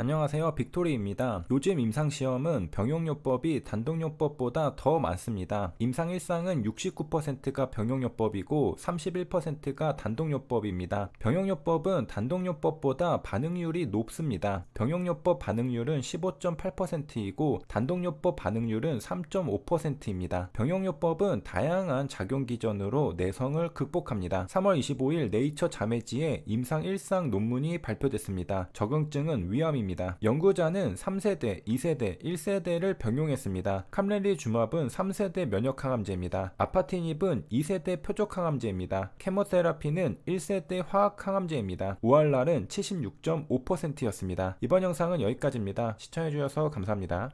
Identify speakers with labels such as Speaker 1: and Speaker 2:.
Speaker 1: 안녕하세요 빅토리입니다. 요즘 임상시험은 병용요법이 단독요법보다 더 많습니다. 임상 일상은 69%가 병용요법이고 31%가 단독요법입니다. 병용요법은 단독요법보다 반응률이 높습니다. 병용요법 반응률은 15.8%이고 단독요법 반응률은 3.5%입니다. 병용요법은 다양한 작용기전으로 내성을 극복합니다. 3월 25일 네이처 자매지에 임상 일상 논문이 발표됐습니다. 적응증은 위험입니다. 입니다 연구자는 3세대, 2세대, 1세대를 병용했습니다. 캄렐리 주합은 3세대 면역항암제입니다. 아파티닙은 2세대 표적항암제입니다. 케모테라피는 1세대 화학항암제입니다. 우알랄은 76.5%였습니다. 이번 영상은 여기까지입니다. 시청해주셔서 감사합니다.